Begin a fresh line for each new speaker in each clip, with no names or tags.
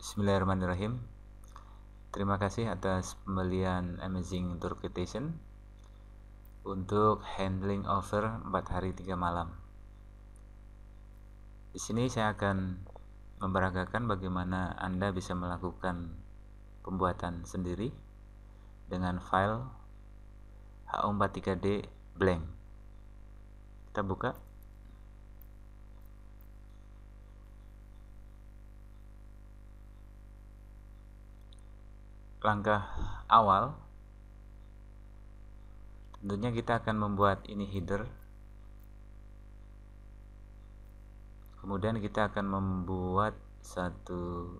Bismillahirrahmanirrahim. Terima kasih atas pembelian Amazing Tour Quotation untuk handling over 4 hari 3 malam. Di sini saya akan memperagakan bagaimana Anda bisa melakukan pembuatan sendiri dengan file H43D blank. Kita buka. langkah awal tentunya kita akan membuat ini header kemudian kita akan membuat satu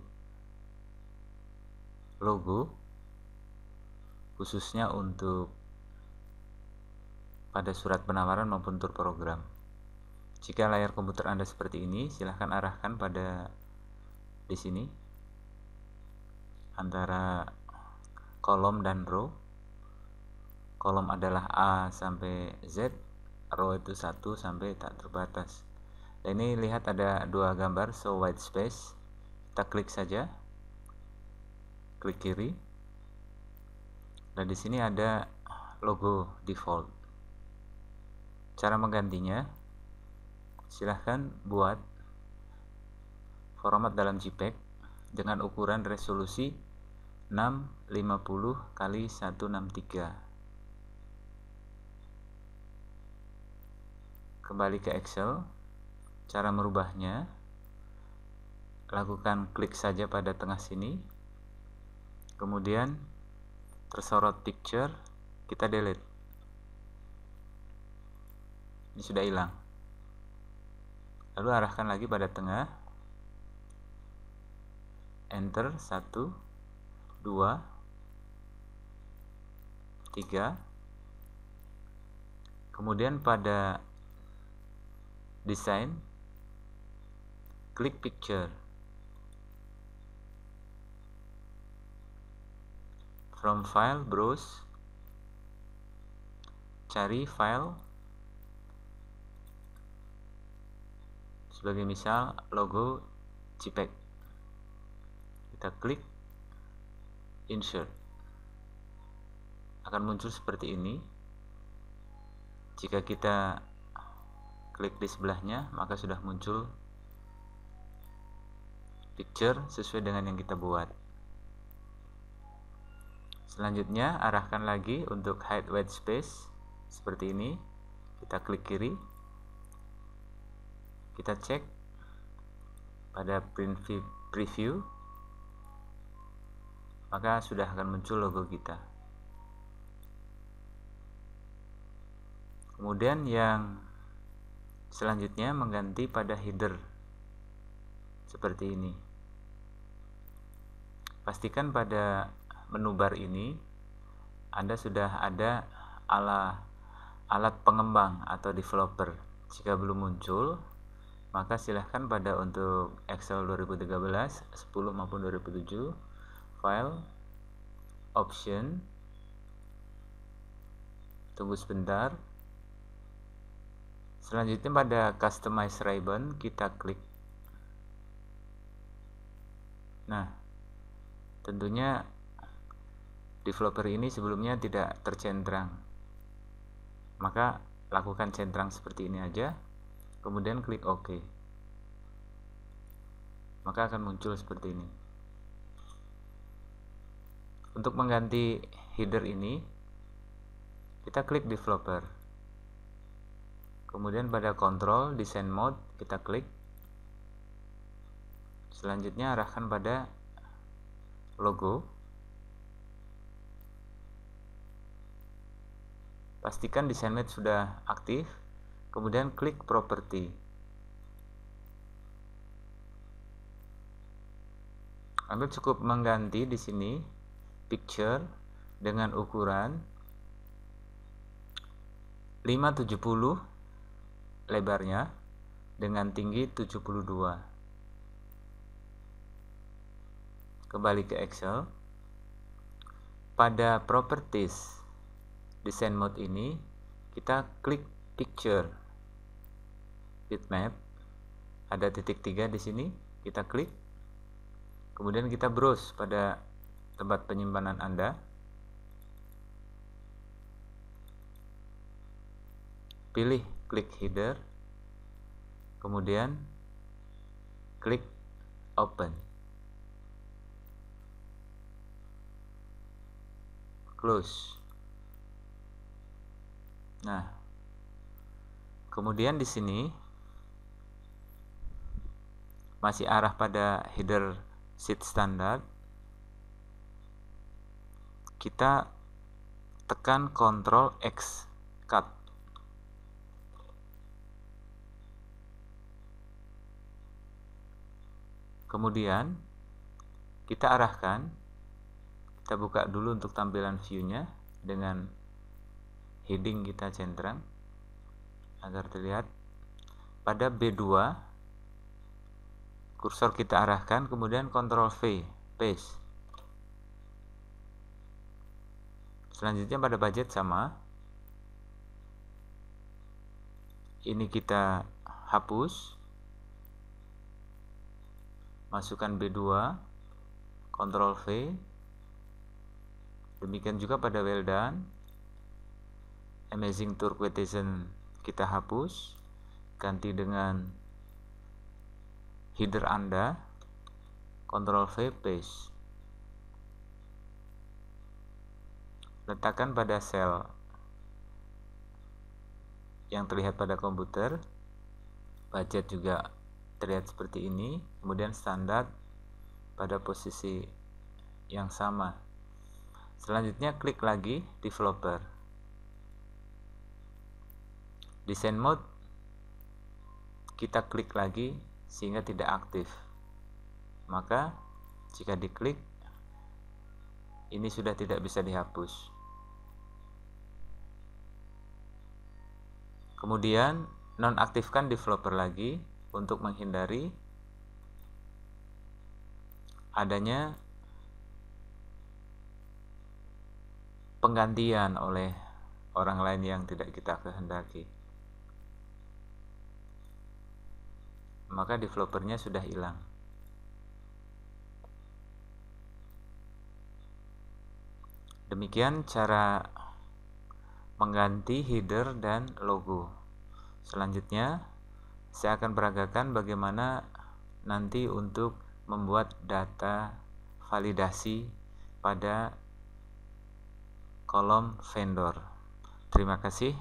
logo khususnya untuk pada surat penawaran maupun tur program jika layar komputer Anda seperti ini silahkan arahkan pada di sini antara kolom dan row kolom adalah A sampai Z row itu 1 sampai tak terbatas dan ini lihat ada dua gambar so white space kita klik saja klik kiri dan di sini ada logo default cara menggantinya silahkan buat format dalam JPEG dengan ukuran resolusi 650 kali 163 kembali ke Excel cara merubahnya lakukan klik saja pada tengah sini kemudian tersorot picture kita delete ini sudah hilang lalu arahkan lagi pada tengah enter 1 dua tiga kemudian pada desain klik picture from file browse cari file sebagai misal logo JPEG kita klik insert akan muncul seperti ini jika kita klik di sebelahnya maka sudah muncul picture sesuai dengan yang kita buat selanjutnya arahkan lagi untuk hide white space seperti ini kita klik kiri kita cek pada print preview maka sudah akan muncul logo kita. Kemudian yang selanjutnya mengganti pada header seperti ini. Pastikan pada menu bar ini Anda sudah ada ala alat pengembang atau developer. Jika belum muncul, maka silahkan pada untuk Excel 2013, 10 maupun 2007 file option tunggu sebentar selanjutnya pada customize ribbon kita klik nah tentunya developer ini sebelumnya tidak tercentrang maka lakukan centrang seperti ini aja kemudian klik OK maka akan muncul seperti ini untuk mengganti header ini, kita klik developer. Kemudian pada control design mode kita klik. Selanjutnya arahkan pada logo. Pastikan design mode sudah aktif. Kemudian klik property. Anda cukup mengganti di sini picture dengan ukuran 570 lebarnya dengan tinggi 72 kembali ke Excel pada properties design mode ini kita klik picture bitmap ada titik tiga di sini kita klik kemudian kita browse pada tempat penyimpanan Anda. Pilih klik header, kemudian klik open. Close. Nah, kemudian di sini masih arah pada header sheet standar kita tekan Ctrl X cut kemudian kita arahkan kita buka dulu untuk tampilan view-nya dengan heading kita centang agar terlihat pada B2 kursor kita arahkan kemudian Ctrl V paste selanjutnya pada budget sama ini kita hapus masukkan B2 Ctrl V demikian juga pada well done amazing tour quotation kita hapus ganti dengan header anda Ctrl V paste letakkan pada sel yang terlihat pada komputer budget juga terlihat seperti ini kemudian standar pada posisi yang sama selanjutnya klik lagi developer design mode kita klik lagi sehingga tidak aktif maka jika diklik ini sudah tidak bisa dihapus Kemudian nonaktifkan developer lagi untuk menghindari adanya penggantian oleh orang lain yang tidak kita kehendaki. Maka developernya sudah hilang. Demikian cara mengganti header dan logo. Selanjutnya, saya akan peragakan bagaimana nanti untuk membuat data validasi pada kolom vendor. Terima kasih,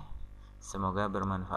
semoga bermanfaat.